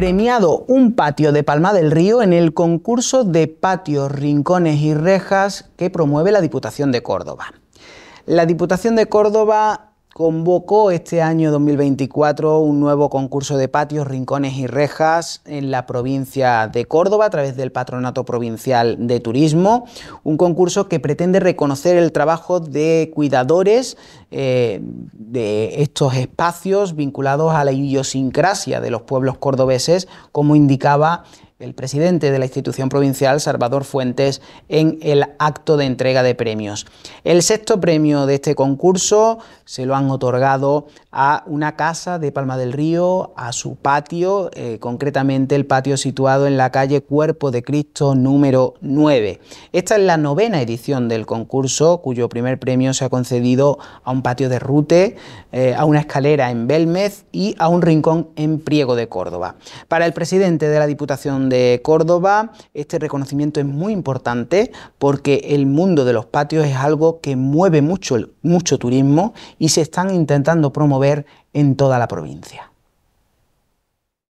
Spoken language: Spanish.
premiado un patio de Palma del Río en el concurso de patios, rincones y rejas que promueve la Diputación de Córdoba. La Diputación de Córdoba convocó este año 2024 un nuevo concurso de patios, rincones y rejas en la provincia de Córdoba a través del Patronato Provincial de Turismo, un concurso que pretende reconocer el trabajo de cuidadores eh, de estos espacios vinculados a la idiosincrasia de los pueblos cordobeses, como indicaba el presidente de la institución provincial, Salvador Fuentes, en el acto de entrega de premios. El sexto premio de este concurso se lo han otorgado a una casa de Palma del Río, a su patio, eh, concretamente el patio situado en la calle Cuerpo de Cristo número 9. Esta es la novena edición del concurso, cuyo primer premio se ha concedido a un patio de Rute, eh, a una escalera en Belmez y a un rincón en Priego de Córdoba. Para el presidente de la Diputación de Córdoba. Este reconocimiento es muy importante porque el mundo de los patios es algo que mueve mucho, mucho turismo y se están intentando promover en toda la provincia.